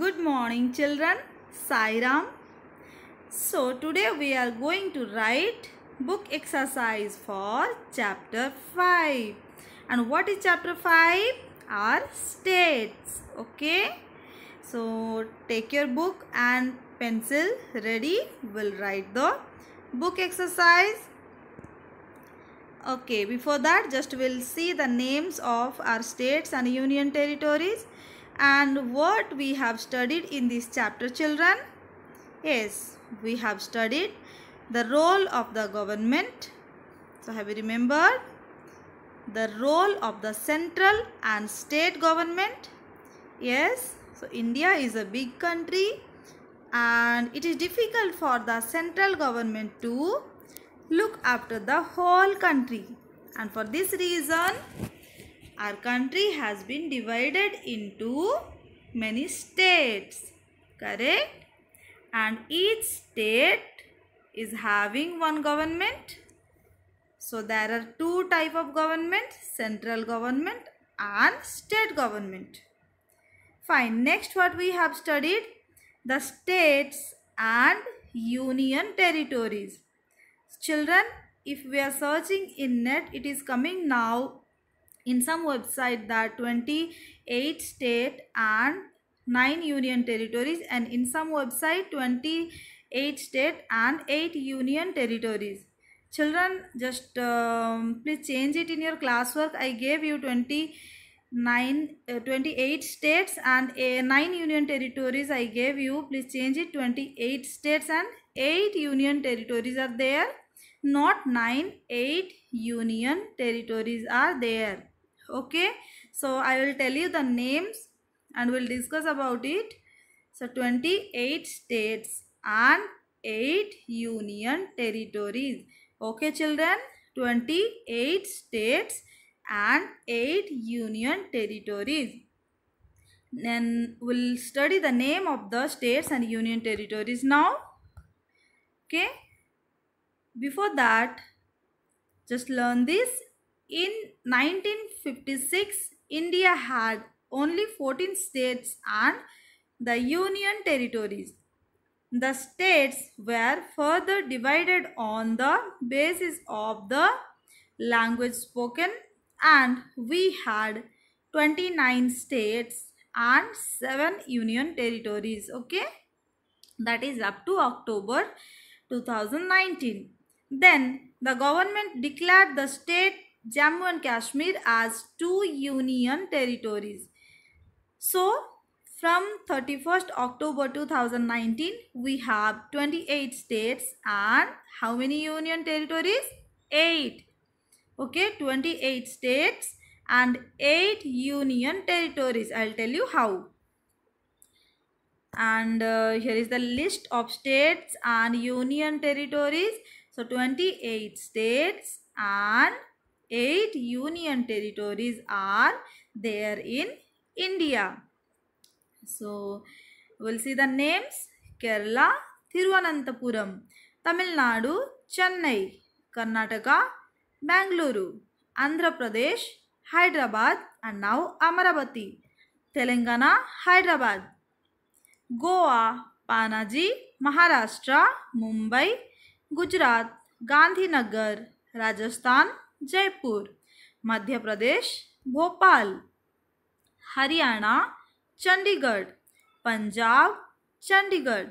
Good morning children, Sairam. So today we are going to write book exercise for chapter 5. And what is chapter 5? Our states. Okay. So take your book and pencil ready. We'll write the book exercise. Okay, before that just we'll see the names of our states and union territories and what we have studied in this chapter children? Yes, we have studied the role of the government. So have you remembered? The role of the central and state government. Yes, so India is a big country and it is difficult for the central government to look after the whole country. And for this reason, our country has been divided into many states. Correct? And each state is having one government. So there are two type of government, central government and state government. Fine, next what we have studied, the states and union territories. Children, if we are searching in net, it is coming now in some website there are 28 state and 9 union territories and in some website 28 state and 8 union territories children just um, please change it in your classwork i gave you 29 uh, 28 states and uh, 9 union territories i gave you please change it 28 states and 8 union territories are there not 9 8 union territories are there okay so i will tell you the names and we'll discuss about it so 28 states and 8 union territories okay children 28 states and 8 union territories then we'll study the name of the states and union territories now okay before that just learn this in 1956, India had only 14 states and the Union territories. The states were further divided on the basis of the language spoken and we had 29 states and 7 union territories okay that is up to October 2019 then the government declared the state Jammu and Kashmir as two union territories. So, from 31st October 2019, we have 28 states and how many union territories? 8. Okay, 28 states and 8 union territories. I'll tell you how. And uh, here is the list of states and union territories. So, 28 states and eight union territories are there in India. So, we'll see the names Kerala, Thiruvananthapuram, Tamil Nadu, Chennai, Karnataka, Bangalore, Andhra Pradesh, Hyderabad and now Amaravati, Telangana, Hyderabad, Goa, Panaji, Maharashtra, Mumbai, Gujarat, Gandhinagar, Rajasthan, Jaipur मध्य प्रदेश भोपाल हरियाणा चंडीगढ़ पंजाब चंडीगढ़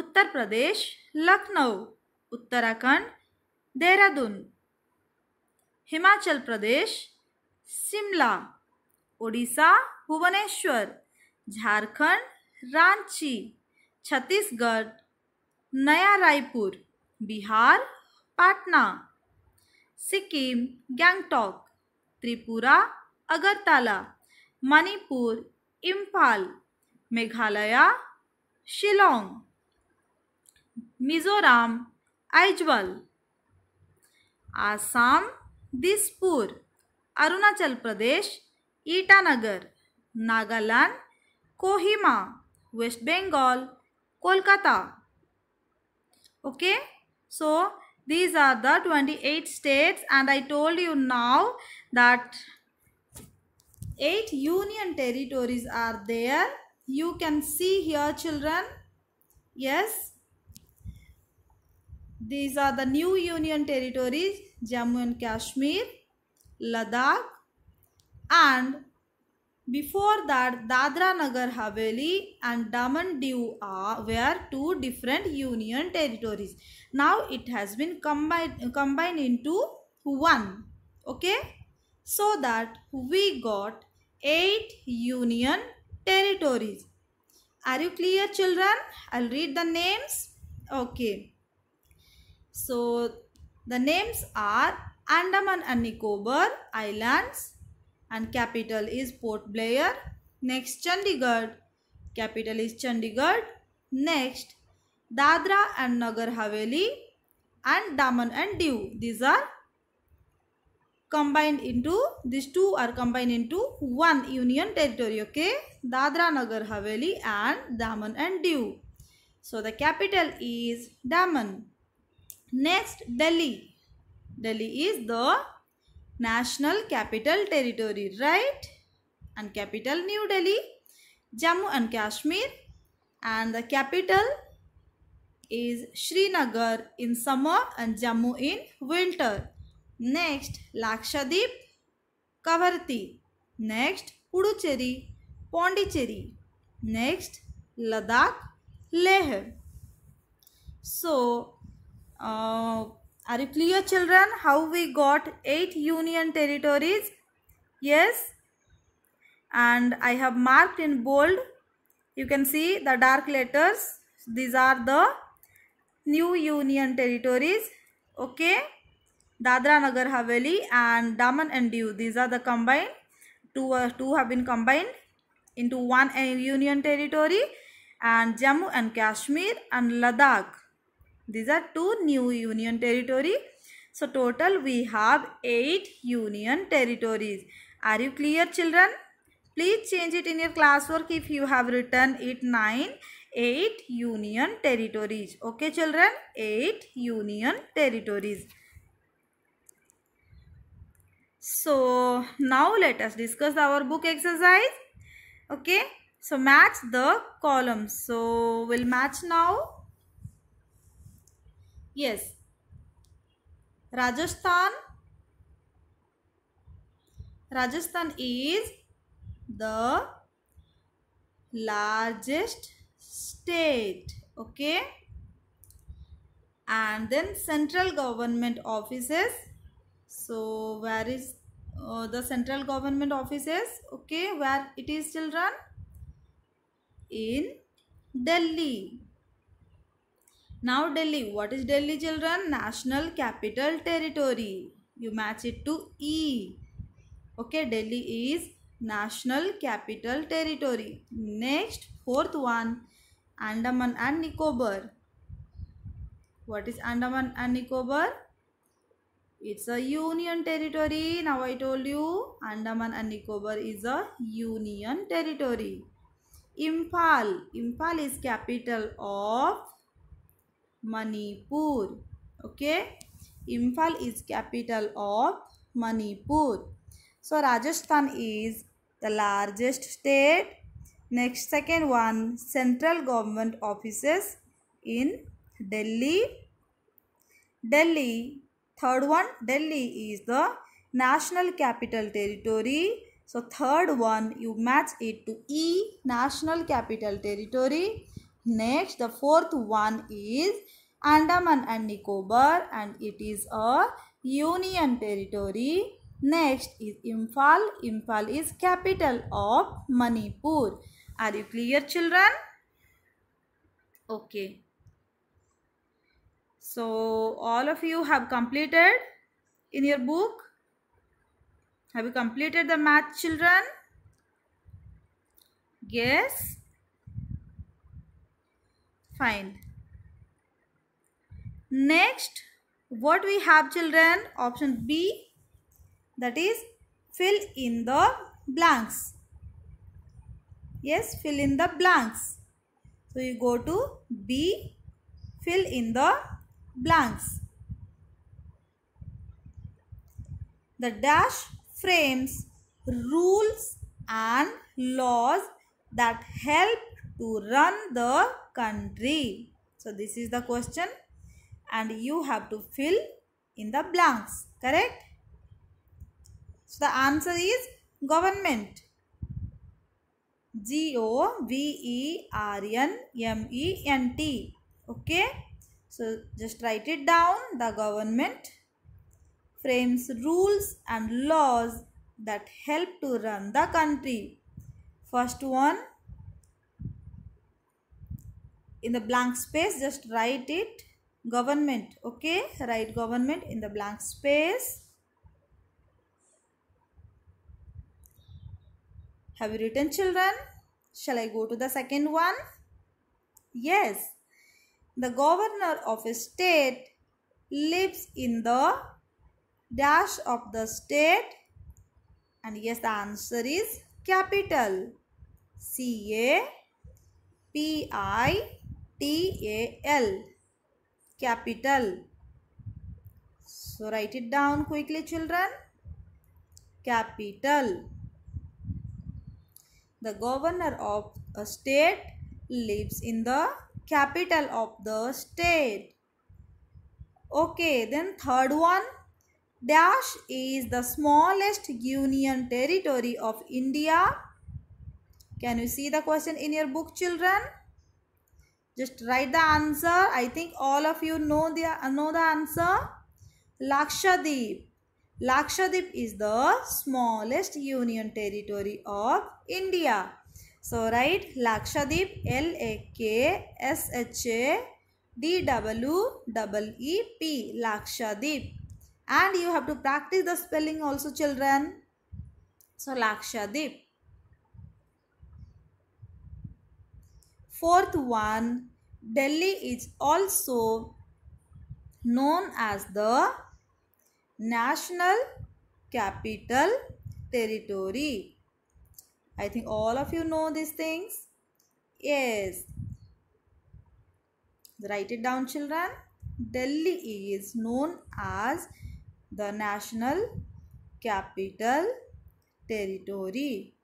उत्तर प्रदेश लखनऊ उत्तराखंड देहरादून हिमाचल प्रदेश शिमला उड़ीसा भुवनेश्वर झारखंड रांची छत्तीसगढ़ नया Raipur Bihar Patna Sikkim Gangtok Tripura Agartala Manipur Imphal Meghalaya Shillong Mizoram Aizawl Assam Dispur Arunachal Pradesh Itanagar Nagaland Kohima West Bengal Kolkata okay so These are the 28 states and I told you now that 8 union territories are there. You can see here children. Yes. These are the new union territories. Jammu and Kashmir, Ladakh and before that, Dadra Nagar Haveli and Daman Diu are, were two different union territories. Now it has been combined, combined into one. Okay. So that we got eight union territories. Are you clear children? I'll read the names. Okay. So the names are Andaman and Nicobar Islands, and capital is Port Blair. Next Chandigarh. Capital is Chandigarh. Next Dadra and Nagar Haveli and Daman and Diu. These are combined into, these two are combined into one union territory, okay? Dadra Nagar Haveli and Daman and Diu. So the capital is Daman. Next Delhi. Delhi is the National Capital Territory, right? And capital New Delhi, Jammu and Kashmir. And the capital is Srinagar in summer and Jammu in winter. Next, Lakshadweep, Kavarti. Next, Puducherry, Pondicherry. Next, Ladakh, Leh. So, uh, are you clear children how we got 8 union territories? Yes. And I have marked in bold. You can see the dark letters. These are the new union territories. Okay. Dadra Nagar Haveli and Daman and Diu. These are the combined. Two, uh, two have been combined into one union territory and Jammu and Kashmir and Ladakh these are two new union territory. So total we have 8 union territories. Are you clear children? Please change it in your classwork if you have written it 9. 8 union territories. Okay children? 8 union territories. So now let us discuss our book exercise. Okay. So match the columns. So we'll match now. Yes. Rajasthan. Rajasthan is the largest state. Okay. And then central government offices. So where is uh, the central government offices? Okay. Where it is children? In Delhi. Now Delhi. What is Delhi children? National Capital Territory. You match it to E. Okay, Delhi is National Capital Territory. Next, fourth one, Andaman and Nicobar. What is Andaman and Nicobar? It's a union territory. Now I told you, Andaman and Nicobar is a union territory. Imphal. Imphal is capital of Manipur. Okay. Imphal is capital of Manipur. So Rajasthan is the largest state. Next second one central government offices in Delhi. Delhi. Third one Delhi is the national capital territory. So third one you match it to E national capital territory. Next, the fourth one is Andaman and Nicobar and it is a union territory. Next is Imphal. Imphal is capital of Manipur. Are you clear children? Okay. So, all of you have completed in your book? Have you completed the math children? Yes find. Next, what we have children? Option B that is fill in the blanks. Yes, fill in the blanks. So you go to B, fill in the blanks. The dash frames rules and laws that help to run the country. So this is the question and you have to fill in the blanks. Correct? So the answer is government. G-O-V-E-R-N-M-E-N-T. Okay. So just write it down. The government frames rules and laws that help to run the country. First one in the blank space just write it government okay write government in the blank space have you written children shall i go to the second one yes the governor of a state lives in the dash of the state and yes the answer is capital c a p i T A L capital. So write it down quickly children. Capital. The governor of a state lives in the capital of the state. Okay, then third one. Dash is the smallest union territory of India. Can you see the question in your book children? Just write the answer. I think all of you know the, know the answer. Lakshadweep. Lakshadweep is the smallest union territory of India. So write Lakshadweep l a k s h a d w e p Lakshadweep. And you have to practice the spelling also children. So Lakshadweep. Fourth one, Delhi is also known as the National Capital Territory. I think all of you know these things. Yes. Write it down children. Delhi is known as the National Capital Territory.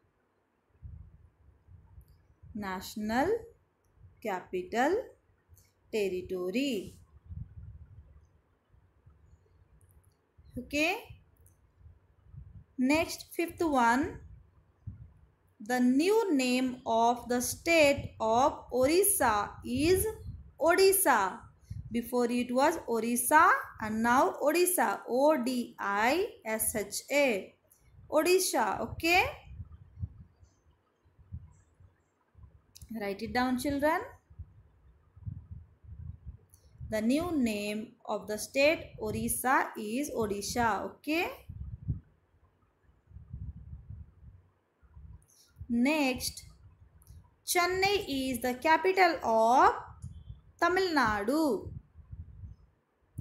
National capital territory. Okay. Next, fifth one. The new name of the state of Orissa is Odisha. Before it was Orissa and now Odisha. O-D-I-S-H-A. Odisha. Okay. Write it down children. The new name of the state Orissa is Odisha. Okay. Next, Chennai is the capital of Tamil Nadu.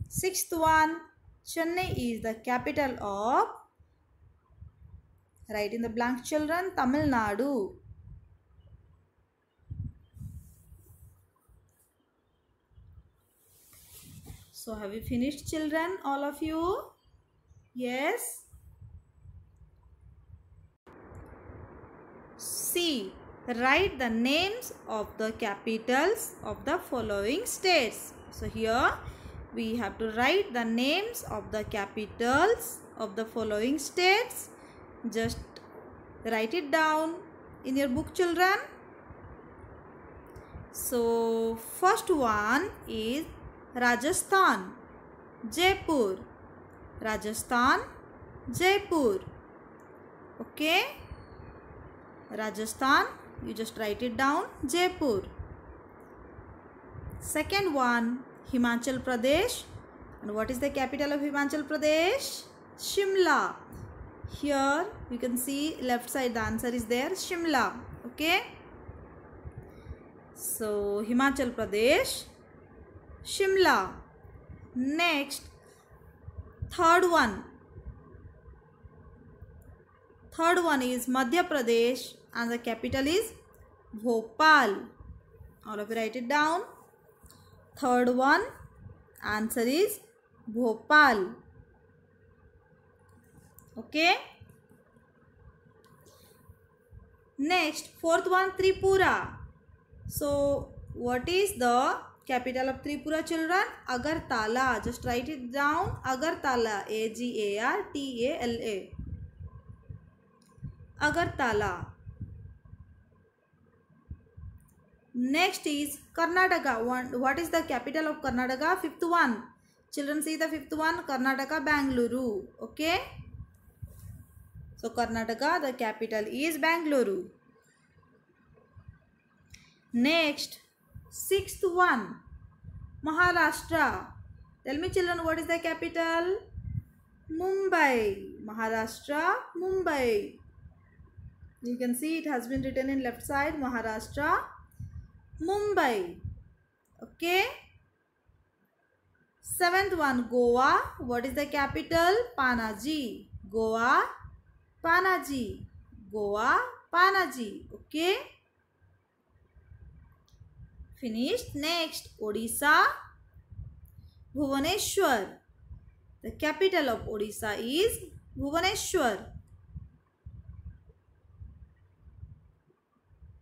Sixth one, Chennai is the capital of, write in the blank children, Tamil Nadu. So have you finished children all of you? Yes. C. Write the names of the capitals of the following states. So here we have to write the names of the capitals of the following states. Just write it down in your book children. So first one is Rajasthan Jaipur Rajasthan Jaipur okay Rajasthan you just write it down Jaipur second one Himachal Pradesh and what is the capital of Himachal Pradesh Shimla here you can see left side the answer is there Shimla okay so Himachal Pradesh Shimla next third one third one is Madhya Pradesh and the capital is Bhopal all of write it down third one answer is Bhopal okay next fourth one Tripura so what is the capital of Tripura children Agartala just write it down Agartala A G A R T A L A Agartala next is Karnataka what is the capital of Karnataka fifth one children see the fifth one Karnataka Bengaluru okay so Karnataka the capital is Bengaluru next Sixth 1. Maharashtra. Tell me children what is the capital? Mumbai. Maharashtra, Mumbai. You can see it has been written in left side Maharashtra, Mumbai. Okay. Seventh one Goa. What is the capital? Panaji. Goa, Panaji. Goa, Panaji. Okay finished. Next, Odisha, Bhuvaneshwar. The capital of Odisha is Bhuvaneshwar.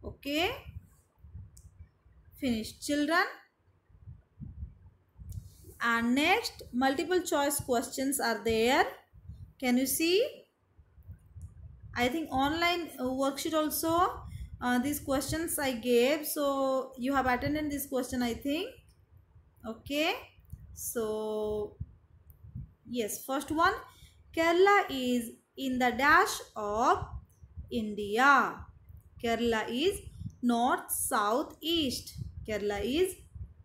Okay. Finished children. And next, multiple choice questions are there. Can you see? I think online uh, worksheet also uh, these questions I gave. So you have attended this question I think. Okay. So yes first one Kerala is in the dash of India. Kerala is north south east. Kerala is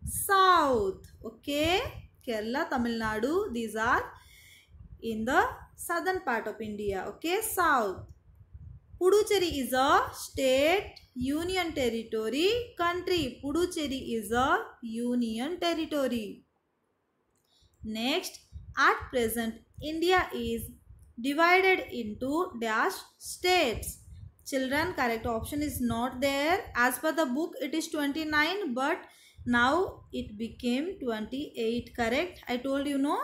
south. Okay. Kerala, Tamil Nadu these are in the southern part of India. Okay. South. Puducherry is a state union territory country. Puducherry is a union territory. Next, at present, India is divided into dash states. Children, correct option is not there. As per the book, it is 29 but now it became 28, correct? I told you no.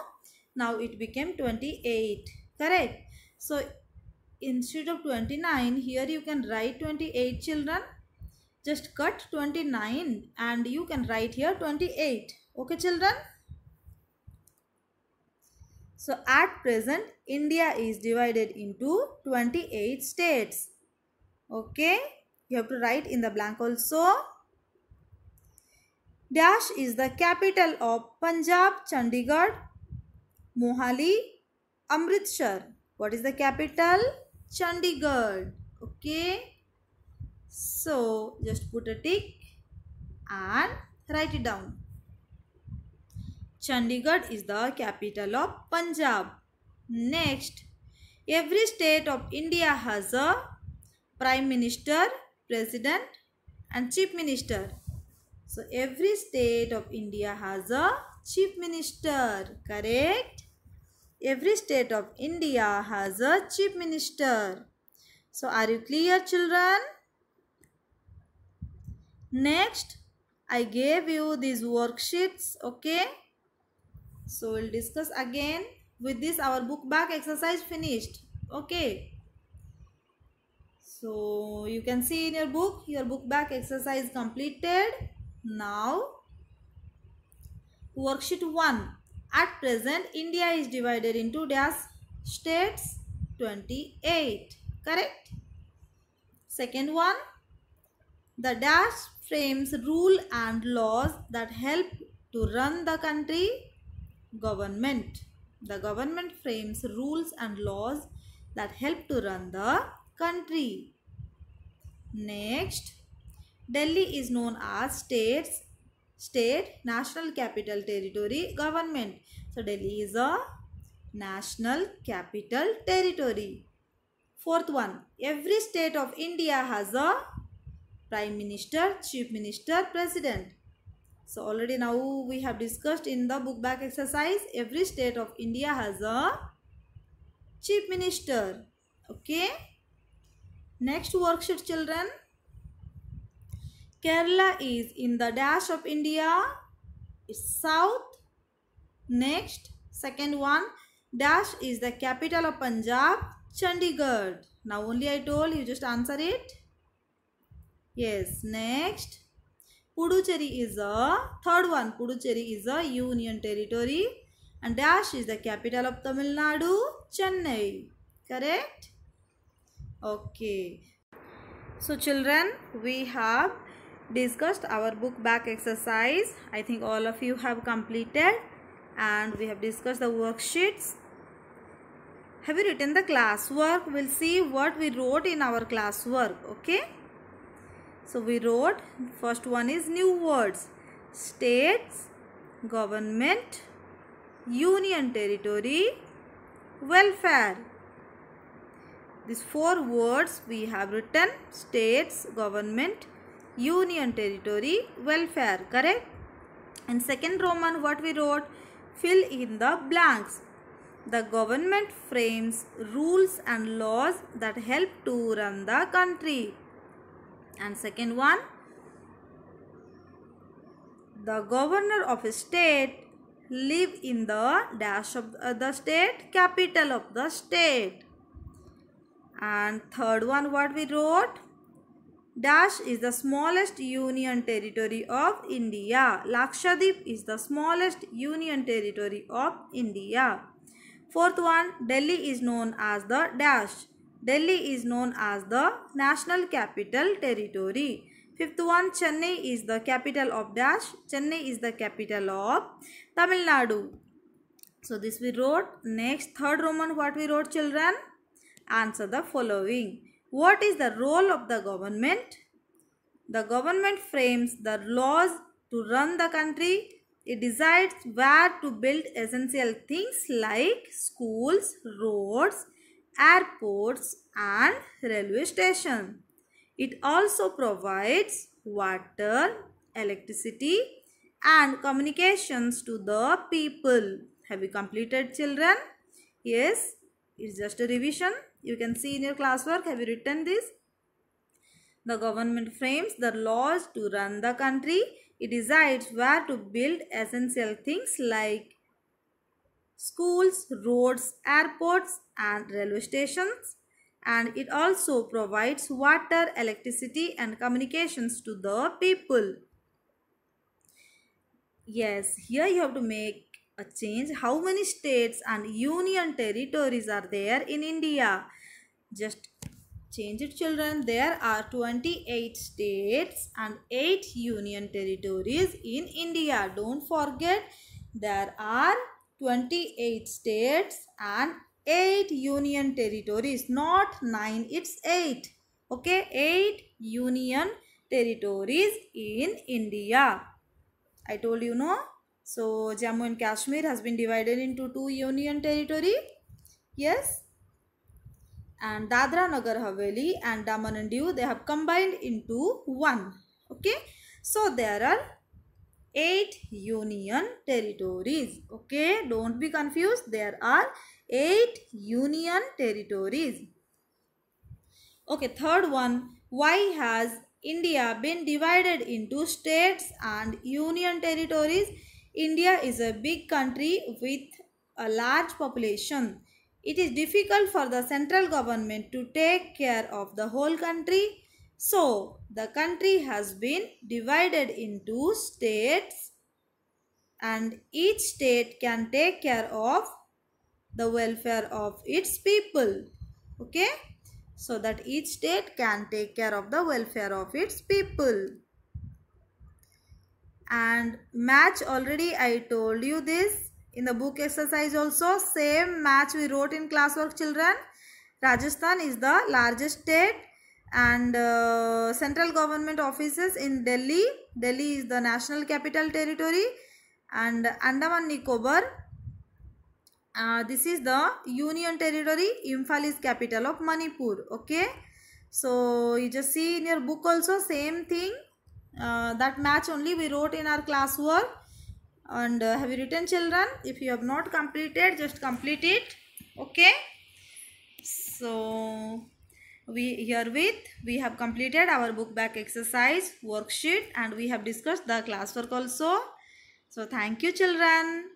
Now it became 28, correct? So, instead of 29 here you can write 28 children just cut 29 and you can write here 28 okay children so at present india is divided into 28 states okay you have to write in the blank also dash is the capital of punjab chandigarh mohali amritsar what is the capital Chandigarh. Okay. So, just put a tick and write it down. Chandigarh is the capital of Punjab. Next, every state of India has a prime minister, president and chief minister. So, every state of India has a chief minister. Correct? every state of India has a chief minister. So are you clear children? Next, I gave you these worksheets, okay? So we'll discuss again. With this, our book back exercise finished, okay? So you can see in your book, your book back exercise completed. Now, worksheet 1 at present, India is divided into their states 28. Correct? Second one, the dash frames rule and laws that help to run the country. Government. The government frames rules and laws that help to run the country. Next, Delhi is known as state's state, national capital territory, government. So Delhi is a national capital territory. Fourth one, every state of India has a prime minister, chief minister, president. So already now we have discussed in the book back exercise, every state of India has a chief minister. Okay. Next worksheet children. Kerala is in the dash of India. It's south. Next, second one, dash is the capital of Punjab, Chandigarh. Now only I told you just answer it. Yes, next. Puducherry is a, third one, Puducherry is a union territory. And dash is the capital of Tamil Nadu, Chennai. Correct? Okay. So children, we have discussed our book back exercise. I think all of you have completed and we have discussed the worksheets. Have you written the classwork? We'll see what we wrote in our classwork. Okay. So we wrote first one is new words. States, government, union territory, welfare. These four words we have written states, government, union territory welfare correct And second roman what we wrote fill in the blanks the government frames rules and laws that help to run the country and second one the governor of a state live in the dash of uh, the state capital of the state and third one what we wrote Dash is the smallest union territory of India. Lakshadweep is the smallest union territory of India. Fourth one, Delhi is known as the dash. Delhi is known as the national capital territory. Fifth one, Chennai is the capital of dash. Chennai is the capital of Tamil Nadu. So this we wrote. Next, third Roman, what we wrote children? Answer the following. What is the role of the government? The government frames the laws to run the country. It decides where to build essential things like schools, roads, airports and railway station. It also provides water, electricity and communications to the people. Have you completed children? Yes, it's just a revision. You can see in your classwork, have you written this? The government frames the laws to run the country. It decides where to build essential things like schools, roads, airports and railway stations. And it also provides water, electricity and communications to the people. Yes, here you have to make a change how many states and union territories are there in India just change it children there are 28 states and 8 union territories in India don't forget there are 28 states and 8 union territories not 9 it's 8 okay 8 union territories in India I told you no so Jammu and Kashmir has been divided into two union territory. Yes. And Dadra Nagar Haveli and Daman and Diu they have combined into one. Okay. So there are eight union territories. Okay. Don't be confused. There are eight union territories. Okay. Third one. Why has India been divided into states and union territories? India is a big country with a large population. It is difficult for the central government to take care of the whole country. So, the country has been divided into states and each state can take care of the welfare of its people. Okay? So that each state can take care of the welfare of its people and match already I told you this in the book exercise also same match we wrote in classwork children Rajasthan is the largest state and uh, central government offices in Delhi. Delhi is the national capital territory and Andaman Nicobar. Uh, this is the union territory. Imphal is capital of Manipur. Okay. So you just see in your book also same thing. Uh, that match only we wrote in our class work and uh, have you written children if you have not completed just complete it okay so we herewith we have completed our book back exercise worksheet and we have discussed the classwork also so thank you children